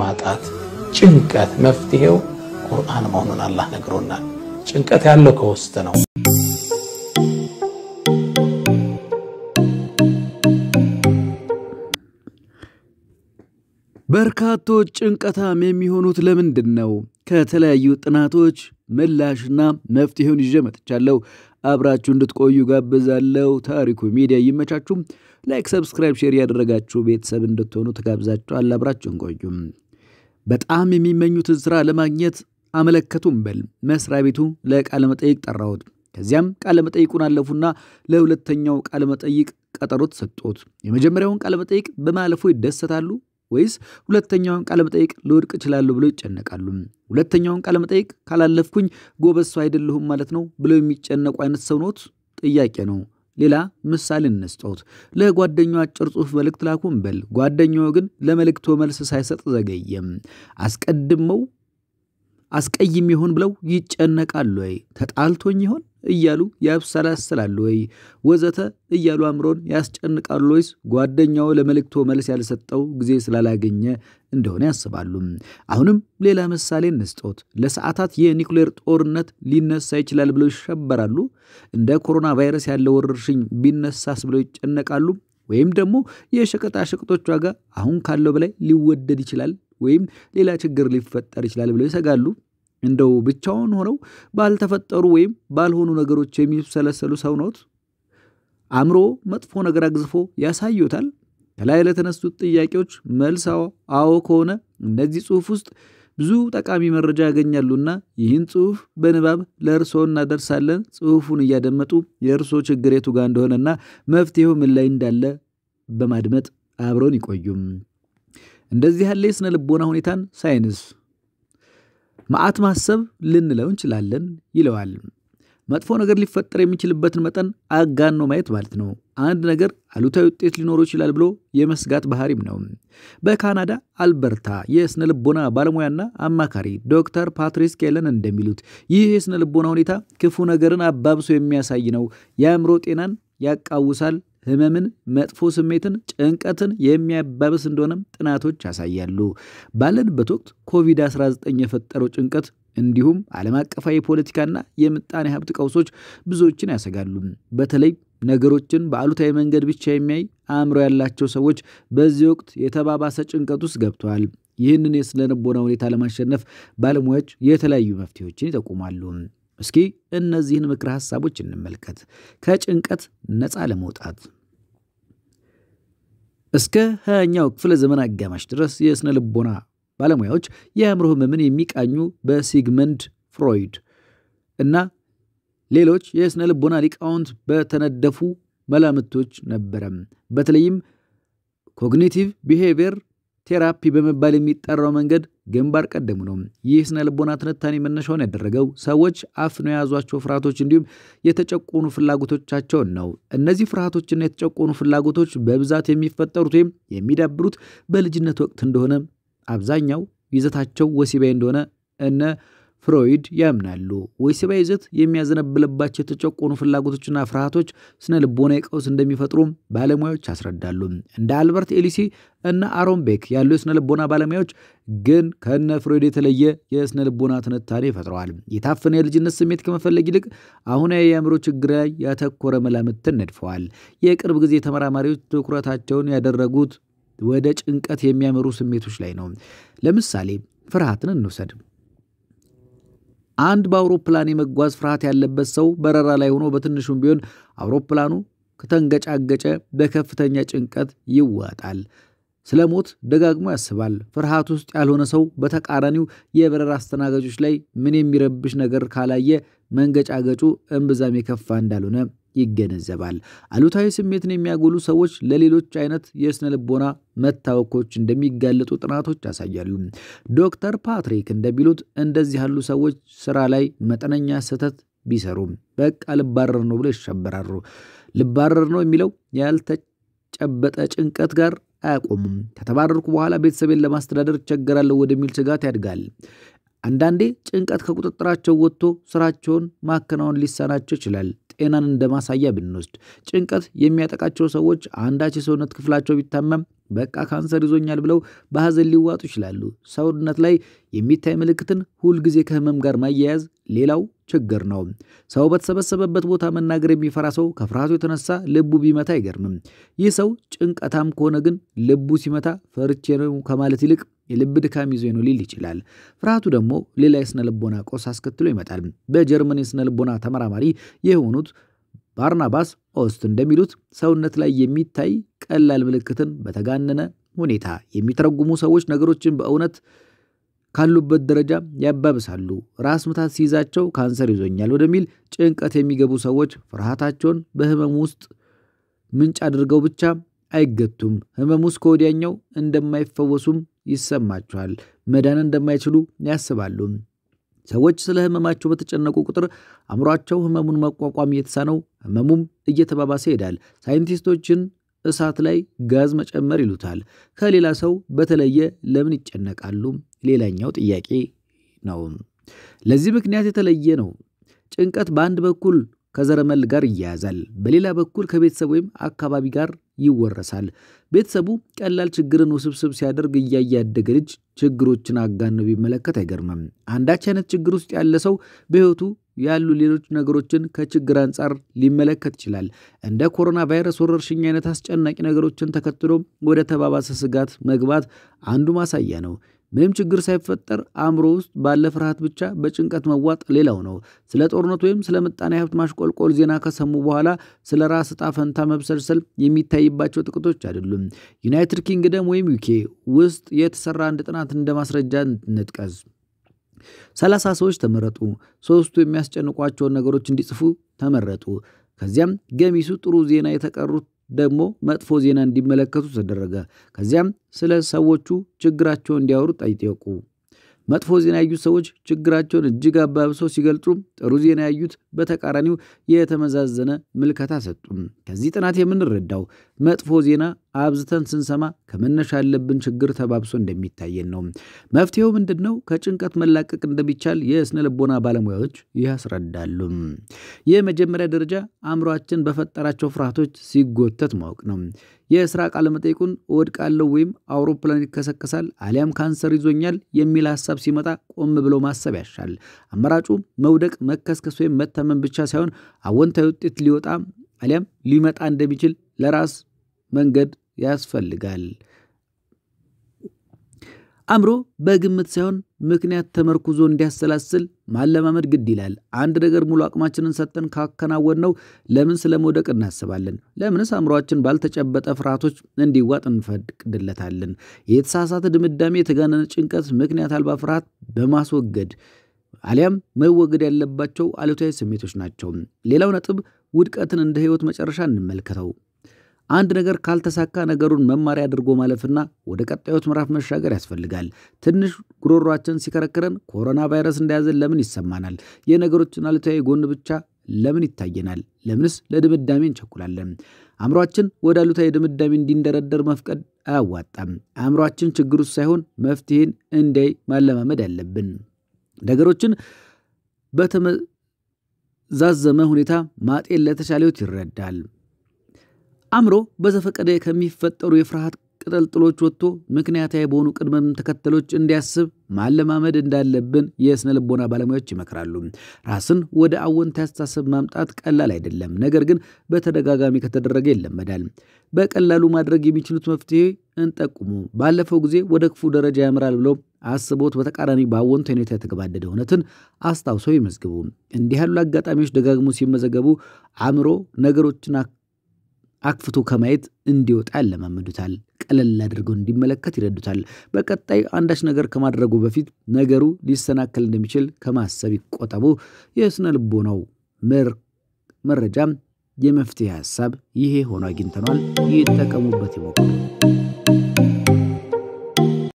ማጣት ጭንቀት መፍትሄው ቁርአን መሆኑን አላህ ነግሮናል። ጭንቀት ያለው ከውስጥ ነው። በርካቶች ጭንቀታም የሚሆኑት ለምንድን ነው? ከተለያዩ ጥናቶች ምላሽና መፍትሄውን ይዤ መጥቻለሁ። አብራችሁ እንድትቆዩ ጋብዛለሁ። ታሪኩ ሚዲያ ይመቻችሁ። ላይክ፣ ሰብስክራይብ፣ ሼር ያደረጋችሁ ቤተሰብ እንድትሆኑ ተጋብዛችኋል። አብራችሁን ቆዩም። በጣም የሚመኙትን ሥራ ለማግኘት አመለከቱም በል መስሪያ ቤቱ ለቃለ መጠይቅ ጠራሁት። ከዚያም ቃለ መጠይቁን አለፉና ለሁለተኛው ቃለ መጠይቅ ቀጠሮ ተሰጡት። የመጀመሪያውን ቃለ መጠይቅ በማለፉ ይደሰታሉ ወይስ ሁለተኛውን ቃለ መጠይቅ ልወድቅ እችላለሁ ብለው ይጨነቃሉ? ሁለተኛውን ቃለ መጠይቅ ካላለፍኩኝ ጎበሱ አይደለሁም ማለት ነው ብለው የሚጨነቁ አይነት ሰው ኖት? ጥያቄ ነው። ሌላ ምሳሌ እንስጠውት። ለጓደኛው አጭር ጽሑፍ መልእክት ላኩም በል፣ ጓደኛው ግን ለመልእክቶ መልስ ሳይሰጥ ዘገየም። አስቀድመው አስቀይም ይሆን ብለው ይጨነቃሉ ወይ? ተጣልቶኝ ይሆን እያሉ ያብሰላስላሉ ወይ ወዘተ እያሉ አእምሮን ያስጨንቃሉ ወይስ ጓደኛው ለመልእክቶ መልስ ያልሰጠው ጊዜ ስላላገኘ እንደሆነ ያስባሉ። አሁንም ሌላ ምሳሌ እንስጦት። ለሰዓታት የኒኩሌር ጦርነት ሊነሳ ይችላል ብለው ይሸበራሉ። እንደ ኮሮና ቫይረስ ያለ ወረርሽኝ ቢነሳስ ብለው ይጨነቃሉ። ወይም ደግሞ የሸቀጣሸቀጦች ዋጋ አሁን ካለው በላይ ሊወደድ ይችላል ወይም ሌላ ችግር ሊፈጠር ይችላል ብለው ይሰጋሉ። እንደው ብቻውን ሆነው ባልተፈጠሩ ወይም ባልሆኑ ነገሮች የሚብሰለሰሉ ሰው ነዎት? አእምሮ መጥፎ ነገር አግዝፎ ያሳዩታል? ከላይ ለተነሱት ጥያቄዎች መልስ አዎ ከሆነ እነዚህ ጽሑፍ ውስጥ ብዙ ጠቃሚ መረጃ ያገኛሉና ይህን ጽሑፍ በንባብ ለእርስዎ እናደርሳለን። ጽሑፉን እያደመጡ የእርስዎ ችግር የቱ ጋር እንደሆነና መፍትሄው ምን ላይ እንዳለ በማድመጥ አብረውን ይቆዩም። እንደዚህ ያለ የስነ ልቦና ሁኔታን ሳይንስ መዓት ማሰብ ልንለው እንችላለን ይለዋል። መጥፎ ነገር ሊፈጠር የሚችልበትን መጠን አጋኖ ማየት ማለት ነው። አንድ ነገር አሉታዊ ውጤት ሊኖረው ይችላል ብሎ የመስጋት ባህሪም ነው። በካናዳ አልበርታ የስነ ልቦና ባለሙያና አማካሪ ዶክተር ፓትሪስ ኬለን እንደሚሉት ይህ የስነ ልቦና ሁኔታ ክፉ ነገርን አባብሶ የሚያሳይ ነው፣ የአእምሮ ጤናን ያቃውሳል፣ ህመምን፣ መጥፎ ስሜትን፣ ጭንቀትን የሚያባብስ እንደሆነም ጥናቶች ያሳያሉ። ባለንበት ወቅት ኮቪድ-19 የፈጠረው ጭንቀት እንዲሁም ዓለም አቀፋዊ የፖለቲካና የምጣኔ ሀብት ቀውሶች ብዙዎችን ያሰጋሉ። በተለይ ነገሮችን በአሉታዊ መንገድ ብቻ የሚያይ አእምሮ ያላቸው ሰዎች በዚህ ወቅት የተባባሰ ጭንቀት ውስጥ ገብተዋል። ይህንን የስነ ልቦና ሁኔታ ለማሸነፍ ባለሙያዎች የተለያዩ መፍትሄዎችን ይጠቁማሉ። እስኪ እነዚህን ምክረ ሐሳቦች እንመልከት። ከጭንቀት ነፃ ለመውጣት እስከ ሀያኛው ክፍለ ዘመን አጋማሽ ድረስ የሥነ ልቦና ባለሙያዎች የአእምሮ ህመምን የሚቃኙ በሲግመንድ ፍሮይድ እና ሌሎች የሥነ ልቦና ሊቃውንት በተነደፉ መላምቶች ነበረም። በተለይም ኮግኒቲቭ ቢሄቪየር ቴራፒ በመባል የሚጠራው መንገድ ግንባር ቀደሙ ነው። ይህ ስነ ልቦና ትንታኔ መነሻውን ያደረገው ሰዎች አፍነው የያዟቸው ፍርሃቶች እንዲሁም የተጨቆኑ ፍላጎቶቻቸውን ነው። እነዚህ ፍርሃቶችና የተጨቆኑ ፍላጎቶች በብዛት የሚፈጠሩት ወይም የሚዳብሩት በልጅነት ወቅት እንደሆነ አብዛኛው ይዘታቸው ወሲባዊ እንደሆነ እነ ፍሮይድ ያምናሉ። ወሲባ ይዘት የሚያዘነብልባቸው የተጨቆኑ ፍላጎቶችና ፍርሃቶች ስነ ልቦና ቀውስ እንደሚፈጥሩ ባለሙያዎች ያስረዳሉ። እንደ አልበርት ኤሊሲ እና አሮን ቤክ ያሉ የስነ ልቦና ባለሙያዎች ግን ከነ ፍሮይድ የተለየ የስነ ልቦና ትንታኔ ፈጥረዋል። የታፈነ የልጅነት ስሜት ከመፈለግ ይልቅ አሁን የአእምሮ ችግር ላይ ያተኮረ መላምትን ነድፈዋል። የቅርብ ጊዜ ተመራማሪዎች ትኩረታቸውን ያደረጉት ወደ ጭንቀት የሚያመሩ ስሜቶች ላይ ነው። ለምሳሌ ፍርሃትን እንውሰድ። አንድ በአውሮፕላን የመጓዝ ፍርሃት ያለበት ሰው በረራ ላይ ሆኖ በትንሹም ቢሆን አውሮፕላኑ ከተንገጫገጨ በከፍተኛ ጭንቀት ይዋጣል። ስለ ሞት ደጋግሞ ያስባል። ፍርሃት ውስጥ ያልሆነ ሰው በተቃራኒው የበረራ አስተናጋጆች ላይ ምን የሚረብሽ ነገር ካላየ መንገጫገጩ እምብዛም የከፋ እንዳልሆነ ይገነዘባል። አሉታዊ ስሜትን የሚያጎሉ ሰዎች ለሌሎች አይነት የስነ ልቦና መታወኮች እንደሚጋለጡ ጥናቶች ያሳያሉ። ዶክተር ፓትሪክ እንደሚሉት እንደዚህ ያሉ ሰዎች ስራ ላይ መጠነኛ ስህተት ቢሰሩ በቃ ልባረር ነው ብሎ ይሸበራሉ። ልባረር ነው የሚለው ያልተጨበጠ ጭንቀት ጋር አያቆሙም። ከተባረርኩ በኋላ ቤተሰቤን ለማስተዳደር ይቸገራለሁ ወደሚል ስጋት ያድጋል። አንዳንዴ ጭንቀት ከቁጥጥራቸው ወጥቶ ስራቸውን ማከናወን ሊሳናቸው ይችላል። ጤናን እንደማሳያ ብንወስድ ጭንቀት የሚያጠቃቸው ሰዎች አንዳች የሰውነት ክፍላቸው ቢታመም በቃ ካንሰር ይዞኛል ብለው በሐዘን ሊዋጡ ይችላሉ። ሰውነት ላይ የሚታይ ምልክትን ሁልጊዜ ከህመም ጋር ማያያዝ ሌላው ችግር ነው። ሰው በተሰበሰበበት ቦታ መናገር የሚፈራ ሰው ከፍርሃቱ የተነሳ ልቡ ቢመታ አይገርምም። ይህ ሰው ጭንቀታም ከሆነ ግን ልቡ ሲመታ ፈርቼ ነው ከማለት ይልቅ የልብ ድካም ይዞ ነው ሊል ይችላል። ፍርሃቱ ደግሞ ሌላ የስነ ልቦና ቆስ አስከትሎ ይመጣል። በጀርመን የስነ ልቦና ተመራማሪ የሆኑት ባርናባስ ኦስት እንደሚሉት ሰውነት ላይ የሚታይ ቀላል ምልክትን በተጋነነ ሁኔታ የሚተረጉሙ ሰዎች ነገሮችን በእውነት ካሉበት ደረጃ ያባብሳሉ። ራስ ምታት ሲይዛቸው ካንሰር ይዞኛል ወደሚል ጭንቀት የሚገቡ ሰዎች ፍርሃታቸውን በህመም ውስጥ ምንጭ አድርገው ብቻ አይገቱም። ህመም ውስጥ ከወዲያኛው እንደማይፈወሱም ይሰማቸዋል። መዳን እንደማይችሉ ያስባሉ። ሰዎች ስለ ህመማቸው በተጨነቁ ቁጥር አእምሯቸው ህመሙን መቋቋም እየተሳነው፣ ህመሙም እየተባባሰ ይሄዳል። ሳይንቲስቶችን እሳት ላይ ጋዝ መጨመር ይሉታል። ከሌላ ሰው በተለየ ለምን ይጨነቃሉ? ሌላኛው ጥያቄ ነው። ለዚህ ምክንያት የተለየ ነው። ጭንቀት በአንድ በኩል ከዘረመል ጋር ይያያዛል፣ በሌላ በኩል ከቤተሰብ ወይም አካባቢ ጋር ይወረሳል። ቤተሰቡ ቀላል ችግርን ውስብስብ ሲያደርግ እያየ ያደገ ልጅ ችግሮችን አጋኖ ቢመለከት አይገርምም። አንዳች አይነት ችግር ውስጥ ያለ ሰው በሕይወቱ ያሉ ሌሎች ነገሮችን ከችግር አንጻር ሊመለከት ይችላል። እንደ ኮሮና ቫይረስ ወረርሽኝ አይነት አስጨናቂ ነገሮችን ተከትሎ ወደ ተባባሰ ስጋት መግባት አንዱ ማሳያ ነው። ምንም ችግር ሳይፈጠር አእምሮ ውስጥ ባለ ፍርሃት ብቻ በጭንቀት መዋጥ ሌላው ነው። ስለ ጦርነት ወይም ስለ ምጣኔ ሀብት ማሽቆልቆል ዜና ከሰሙ በኋላ ስለ ራስ እጣ ፈንታ መብሰልሰል የሚታይባቸው ጥቂቶች አይደሉም። ዩናይትድ ኪንግደም ወይም ዩኬ ውስጥ የተሰራ አንድ ጥናት እንደ ማስረጃ እንጥቀስ። ሰላሳ ሰዎች ተመረጡ። ሶስቱ የሚያስጨንቋቸውን ነገሮች እንዲጽፉ ተመረጡ። ከዚያም ገሚሱ ጥሩ ዜና የተቀሩት ደግሞ መጥፎ ዜና እንዲመለከቱ ተደረገ። ከዚያም ስለ ሰዎቹ ችግራቸውን እንዲያወሩ ጠየቁ። መጥፎ ዜና ያዩት ሰዎች ችግራቸውን እጅግ አባብሰው ሲገልጹ፣ ጥሩ ዜና ያዩት በተቃራኒው የተመዛዘነ ምልከታ ሰጡ። ከዚህ ጥናት የምንረዳው መጥፎ ዜና አብዝተን ስንሰማ ከመነሻ ያለብን ችግር ተባብሶ እንደሚታየን ነው። መፍትሄው ምንድን ነው? ከጭንቀት መላቀቅ እንደሚቻል የስነ ልቦና ባለሙያዎች ያስረዳሉ። የመጀመሪያ ደረጃ አእምሯችን በፈጠራቸው ፍርሃቶች ሲጎተት ማወቅ ነው። የስራ ቃለ መጠይቁን እወድቃለሁ ወይም አውሮፕላን ይከሰከሳል አሊያም ካንሰር ይዞኛል የሚል ሀሳብ ሲመጣ ቆም ብሎ ማሰብ ያሻል። አማራጩ መውደቅ፣ መከስከስ ወይም መተመም ብቻ ሳይሆን አወንታዊ ውጤት ሊወጣ አሊያም ሊመጣ እንደሚችል ለራስ መንገድ ያስፈልጋል። አእምሮ በግምት ሳይሆን ምክንያት ተመርኩዞ እንዲያሰላስል ማለማመድ ግድ ይላል። አንድ ነገር ሙሉ አቅማችንን ሰጥተን ካከናወን ነው ለምን ስለ መውደቅ እናስባለን? ለምንስ አእምሯችን ባልተጨበጠ ፍርሃቶች እንዲዋጥ እንፈቅድለታለን? የተሳሳተ ድምዳሜ፣ የተጋነነ ጭንቀት፣ ምክንያት አልባ ፍርሃት በማስወገድ አሊያም መወገድ ያለባቸው አሉታዊ ስሜቶች ናቸው። ሌላው ነጥብ ውድቀትን እንደ ህይወት መጨረሻ እንመልከተው። አንድ ነገር ካልተሳካ ነገሩን መማሪያ አድርጎ ማለፍና ወደ ቀጣዮት ምዕራፍ መሻገር ያስፈልጋል። ትንሽ ጉሮሯችን ሲከረክረን ኮሮና ቫይረስ እንደያዘን ለምን ይሰማናል? የነገሮችን አሉታዊ ጎን ብቻ ለምን ይታየናል? ለምንስ ለድምዳሜ እንቸኩላለን? አእምሯችን ወደ አሉታዊ ድምዳሜ እንዲንደረደር መፍቀድ አያዋጣም። አእምሯችን ችግር ውስጥ ሳይሆን መፍትሄን እንዲያይ ማለማመድ አለብን። ነገሮችን በተመዛዘመ ሁኔታ ማጤን ለተሻለ ይረዳል። አእምሮ በዘፈቀደ ከሚፈጠሩ የፍርሃት ቅጠልጥሎች ወጥቶ ምክንያታዊ በሆኑ ቅድመም ተከተሎች እንዲያስብ ማለማመድ እንዳለብን የስነ ልቦና ባለሙያዎች ይመክራሉ። ራስን ወደ አወንታ አስተሳሰብ ማምጣት ቀላል አይደለም፣ ነገር ግን በተደጋጋሚ ከተደረገ ይለመዳል። በቀላሉ ማድረግ የሚችሉት መፍትሄ እንጠቁሙ። ባለፈው ጊዜ ወደ ክፉ ደረጃ ያምራል ብለው አስቦት በተቃራኒ በአወንታዊ ሁኔታ የተገባደደ እውነትን አስታውሰው ይመዝግቡ። እንዲህ ያሉ አጋጣሚዎች ደጋግሞ ሲመዘገቡ አእምሮ ነገሮችን አክፍቶ ከማየት እንዲወጣ ያለማመዱታል። ቀለል አድርገው እንዲመለከት ይረዱታል። በቀጣይ አንዳች ነገር ከማድረጉ በፊት ነገሩ ሊሰናከል እንደሚችል ከማሰብ ይቆጠቡ። የስነ ልቦናው መረጃም የመፍትሄ ሀሳብ ይሄ ሆኖ አግኝተኗል። ይጠቀሙበት ይሞክሩ።